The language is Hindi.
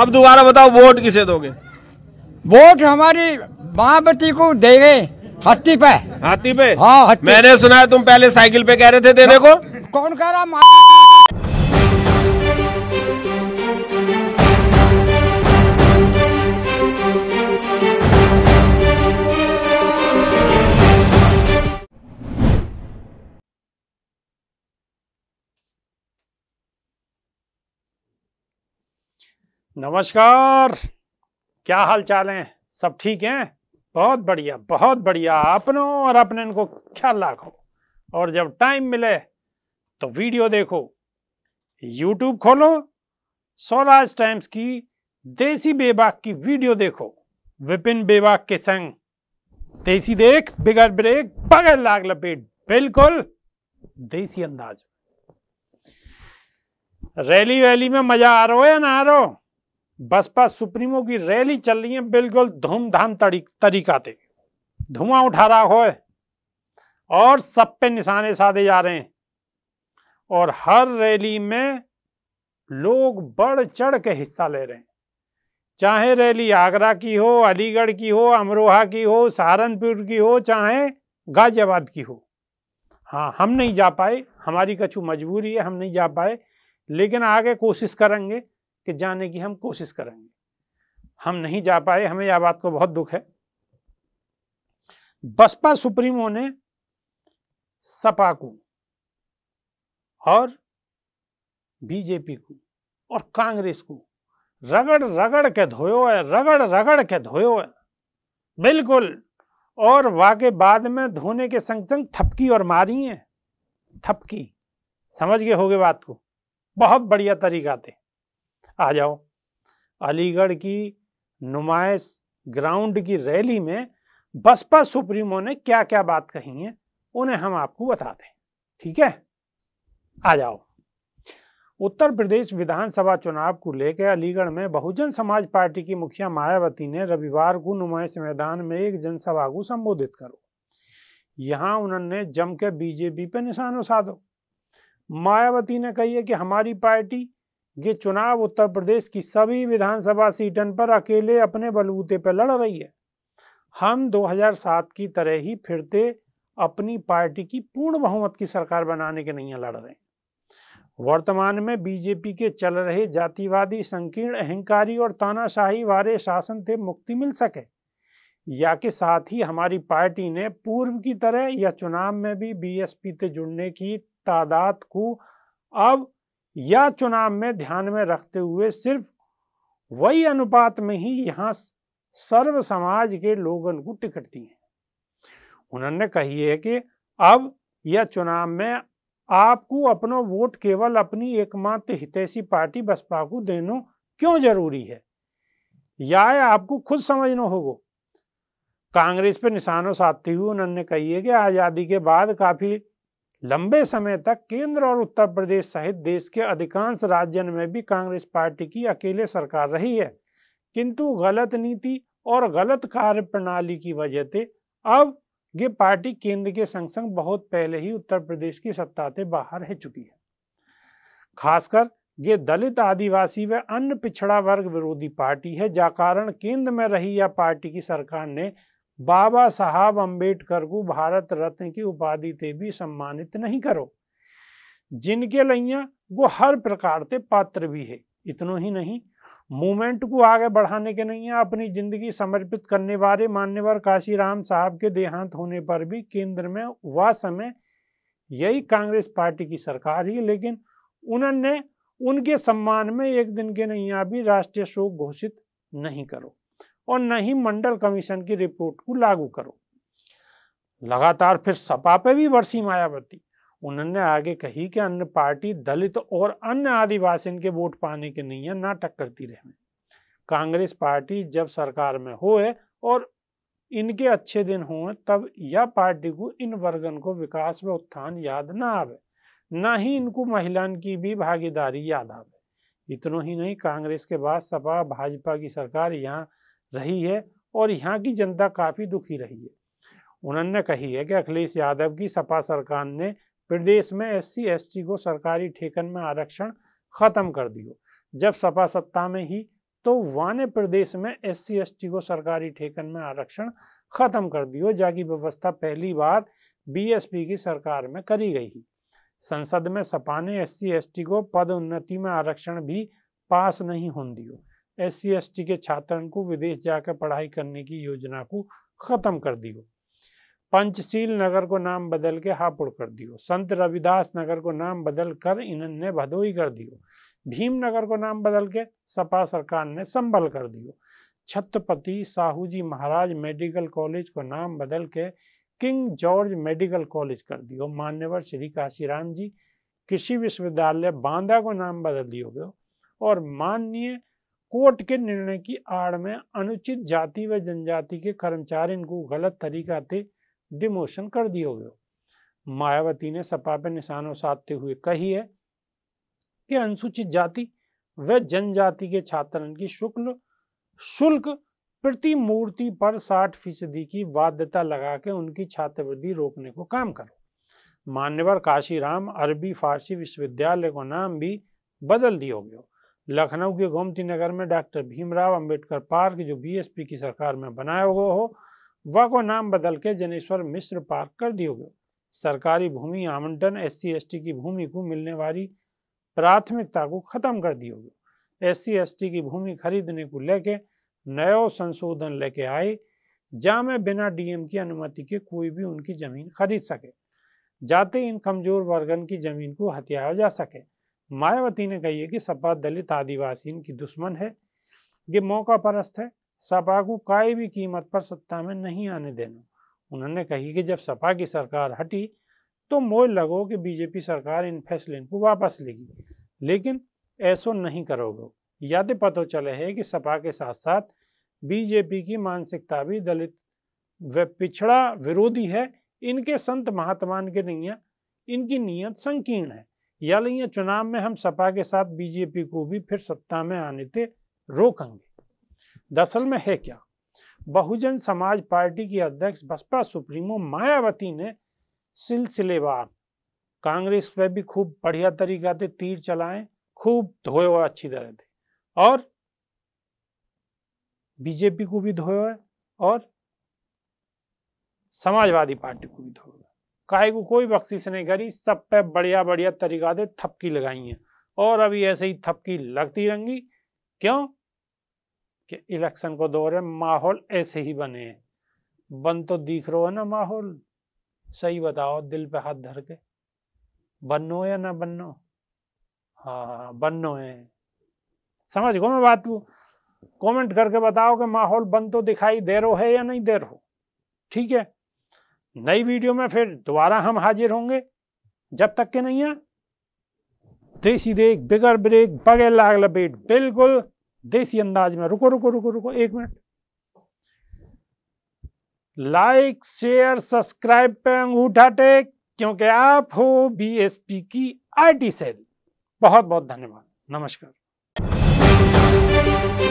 अब दोबारा बताओ वोट किसे दोगे वोट हमारी मायावती को देंगे हाथी पे हाथी पे हाँ मैंने सुना है तुम पहले साइकिल पे कह रहे थे देने हाँ। को कौन कह रहा नमस्कार क्या हाल चाल है सब ठीक हैं बहुत बढ़िया बहुत बढ़िया अपनों और अपने इनको ख्याल रखो और जब टाइम मिले तो वीडियो देखो यूट्यूब खोलो स्वराज टाइम्स की देसी बेबाक की वीडियो देखो विपिन बेबाक के संग देसी देख बिगर ब्रेक बगैर लाग लपेट बिल्कुल देसी अंदाज रैली वैली में मजा आ रहा हो या ना आ रहा हो बसपा सुप्रीमो की रैली चल रही है बिल्कुल धूमधाम तरीका थे धुआं उठा रहा हो और सब पे निशाने साधे जा रहे हैं और हर रैली में लोग बढ़ चढ़ के हिस्सा ले रहे हैं चाहे रैली आगरा की हो अलीगढ़ की हो अमरोहा की हो सहारनपुर की हो चाहे गाजियाबाद की हो हाँ हम नहीं जा पाए हमारी कछु मजबूरी है हम नहीं जा पाए लेकिन आगे कोशिश करेंगे कि जाने की हम कोशिश करेंगे हम नहीं जा पाए हमें यह बात को बहुत दुख है बसपा सुप्रीमो ने सपा को और बीजेपी को और कांग्रेस को रगड़ रगड़ के धोयो है रगड़ रगड़ के धोयो है बिल्कुल और वाके बाद में धोने के संग संग थपकी और मारी है थपकी समझ गए होगे बात को बहुत बढ़िया तरीका थे आ जाओ अलीगढ़ की नुमाइश ग्राउंड की रैली में बसपा सुप्रीमो ने क्या क्या बात कही है उन्हें हम आपको बता दें ठीक है आ जाओ उत्तर प्रदेश विधानसभा चुनाव को लेकर अलीगढ़ में बहुजन समाज पार्टी की मुखिया मायावती ने रविवार को नुमाइश मैदान में एक जनसभा को संबोधित करो यहां उन्होंने जमकर बीजेपी पर निशान साधो मायावती ने कही है कि हमारी पार्टी ये चुनाव उत्तर प्रदेश की सभी विधानसभा सीटों पर अकेले अपने बलबूते पर लड़ रही है हम 2007 की तरह ही फिरते अपनी पार्टी की पूर्ण बहुमत की सरकार बनाने के नहीं लड़ रहे वर्तमान में बीजेपी के चल रहे जातिवादी संकीर्ण अहंकारी और तानाशाही वाले शासन से मुक्ति मिल सके या के साथ ही हमारी पार्टी ने पूर्व की तरह या चुनाव में भी बीएसपी से जुड़ने की तादाद को अब या चुनाव में ध्यान में रखते हुए सिर्फ वही अनुपात में ही यहाँ सर्व समाज के लोगों को टिकट है उन्होंने कही है कि अब यह चुनाव में आपको अपना वोट केवल अपनी एकमात्र हितैषी पार्टी बसपा को देनो क्यों जरूरी है या आपको खुद समझना होगा कांग्रेस पर निशानों साधते हुए उन्होंने कही है कि आज़ादी के बाद काफ़ी लंबे समय तक केंद्र और उत्तर प्रदेश सहित देश के अधिकांश राज्यों में भी कांग्रेस पार्टी की अकेले सरकार रही है किंतु गलत नीति और गलत कार्य प्रणाली की वजह से अब ये पार्टी केंद्र के संग संग बहुत पहले ही उत्तर प्रदेश की सत्ता से बाहर रह चुकी है खासकर ये दलित आदिवासी व अन्य पिछड़ा वर्ग विरोधी पार्टी है जा कारण केंद्र में रही यह पार्टी की सरकार ने बाबा साहब अंबेडकर को भारत रत्न की उपाधि से भी सम्मानित नहीं करो जिनके लिया वो हर प्रकार से पात्र भी है इतनो ही नहीं मूवमेंट को आगे बढ़ाने के नहीं है अपनी जिंदगी समर्पित करने वाले मान्यवर काशीराम साहब के देहांत होने पर भी केंद्र में वह समय यही कांग्रेस पार्टी की सरकार ही लेकिन उन्होंने उनके सम्मान में एक दिन के नैया भी राष्ट्रीय शोक घोषित नहीं करो और न ही मंडल कमीशन की रिपोर्ट को लागू करो लगातार फिर सपा पे भी बरसी मायावती उन्होंने आगे कही कि अन्य पार्टी दलित और अन्य आदिवासियों के वोट पाने के नहीं है ना टक्करती रहे कांग्रेस पार्टी जब सरकार में हो है और इनके अच्छे दिन हों तब यह पार्टी को इन वर्गन को विकास व उत्थान याद ना आवे ना ही इनको महिलाओं की भी भागीदारी याद आवे इतनों ही नहीं कांग्रेस के बाद सपा भाजपा की सरकार यहाँ रही है और यहाँ की जनता काफ़ी दुखी रही है उन्होंने कही है कि अखिलेश यादव की सपा सरकार ने प्रदेश में एस सी को सरकारी ठेकन में आरक्षण खत्म कर दियो जब सपा सत्ता में ही तो वाने प्रदेश में एस सी को सरकारी ठेकन में आरक्षण खत्म कर दियो जाकि व्यवस्था पहली बार बीएसपी की सरकार में करी गई संसद में सपा ने एस सी को पद उन्नति में आरक्षण भी पास नहीं होने दिया एस सी के छात्रन को विदेश जाकर पढ़ाई करने की योजना को ख़त्म कर दियो पंचशील नगर को नाम बदल के हापुड़ कर दियो संत रविदास नगर को नाम बदल कर ने भदोई कर दियो भीमनगर को नाम बदल के सपा सरकार ने संभल कर दियो छत्रपति साहू जी महाराज मेडिकल कॉलेज को नाम बदल के किंग जॉर्ज मेडिकल कॉलेज कर दियो मान्यवर श्री काशीराम जी कृषि विश्वविद्यालय बांदा को नाम बदल दियो गयो और माननीय कोर्ट के निर्णय की आड़ में अनुचित जाति व जनजाति के कर्मचारी इनको गलत तरीका से डिमोशन कर दिया हुए मायावती ने सपा पर निशानों साधते हुए कही है कि अनुसूचित जाति व जनजाति के छात्र की शुक्ल शुल्क प्रति मूर्ति पर 60 फीसदी की बाध्यता लगा के उनकी छात्रवृत्ति रोकने को काम करो मान्यवर काशीराम अरबी फारसी विश्वविद्यालय को नाम भी बदल दिया गया लखनऊ के गोमती नगर में डॉक्टर भीमराव अंबेडकर पार्क जो बीएसपी की सरकार में बनाया हुआ हो वह को नाम बदल के जनेश्वर मिश्र पार्क कर दिया गया सरकारी भूमि आवंटन एस सी की भूमि को मिलने वाली प्राथमिकता को खत्म कर दिया गया एस सी की भूमि खरीदने को लेके नयो संशोधन लेके आए जहाँ में बिना डीएम की अनुमति के कोई भी उनकी जमीन खरीद सके जाते इन कमजोर वर्गन की जमीन को हथियाया जा सके मायावती ने कही है कि सपा दलित आदिवासियों की दुश्मन है ये मौका परस्त है सपा को काई भी कीमत पर सत्ता में नहीं आने देना उन्होंने कही कि जब सपा की सरकार हटी तो मोय लगो कि बीजेपी सरकार इन फैसले को वापस लेगी लेकिन ऐसा नहीं करोगे याद पता चले है कि सपा के साथ साथ बीजेपी की मानसिकता भी दलित व पिछड़ा विरोधी है इनके संत महात्मान के नैया इनकी नीयत संकीर्ण है या ये चुनाव में हम सपा के साथ बीजेपी को भी फिर सत्ता में आने से रोकेंगे दरअसल में है क्या बहुजन समाज पार्टी की अध्यक्ष बसपा सुप्रीमो मायावती ने सिलसिलेवार कांग्रेस पे भी खूब बढ़िया तरीका से तीर चलाएं खूब धोए हुए अच्छी तरह थे और बीजेपी को भी धोए हुए और समाजवादी पार्टी को भी धोए काहे को कोई बख्शिश नहीं करी सब पे बढ़िया बढ़िया तरीका दे थपकी लगाई है और अभी ऐसे ही थपकी लगती रहेंगी क्यों कि इलेक्शन को दौरे माहौल ऐसे ही बने हैं बन तो दिख रो है ना माहौल सही बताओ दिल पे हाथ धर के बनो या ना बनो हाँ, हाँ, हाँ बनो है समझ गो मैं बात को कमेंट करके बताओ कि माहौल बन तो दिखाई दे रो है या नहीं दे रो ठीक है नई वीडियो में फिर दोबारा हम हाजिर होंगे जब तक के नहीं है देसी देख बिगर ब्रेक बगैर लाग लपेट बिल्कुल देसी अंदाज में रुको रुको रुको रुको एक मिनट लाइक शेयर सब्सक्राइब पे अंगूठा टेक क्योंकि आप हो बीएसपी की आईटी सेल बहुत बहुत धन्यवाद नमस्कार